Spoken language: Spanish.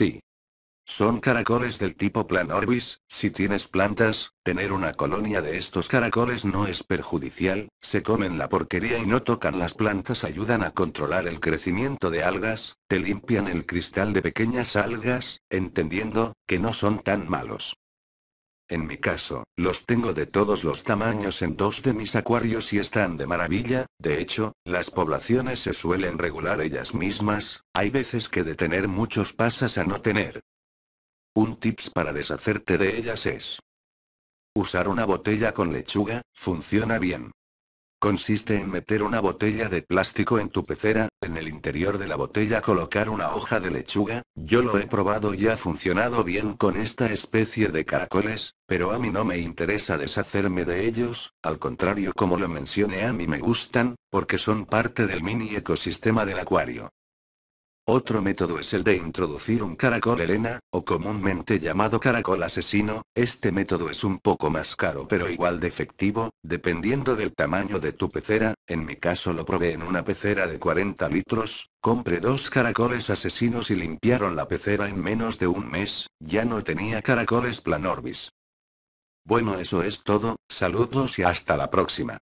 Sí. Son caracoles del tipo Planorbis, si tienes plantas, tener una colonia de estos caracoles no es perjudicial, se comen la porquería y no tocan las plantas, ayudan a controlar el crecimiento de algas, te limpian el cristal de pequeñas algas, entendiendo, que no son tan malos. En mi caso, los tengo de todos los tamaños en dos de mis acuarios y están de maravilla, de hecho, las poblaciones se suelen regular ellas mismas, hay veces que de tener muchos pasas a no tener. Un tips para deshacerte de ellas es usar una botella con lechuga, funciona bien. Consiste en meter una botella de plástico en tu pecera, en el interior de la botella colocar una hoja de lechuga, yo lo he probado y ha funcionado bien con esta especie de caracoles, pero a mí no me interesa deshacerme de ellos, al contrario como lo mencioné a mí me gustan, porque son parte del mini ecosistema del acuario. Otro método es el de introducir un caracol Elena, o comúnmente llamado caracol asesino, este método es un poco más caro pero igual de efectivo, dependiendo del tamaño de tu pecera, en mi caso lo probé en una pecera de 40 litros, compré dos caracoles asesinos y limpiaron la pecera en menos de un mes, ya no tenía caracoles planorbis. Bueno eso es todo, saludos y hasta la próxima.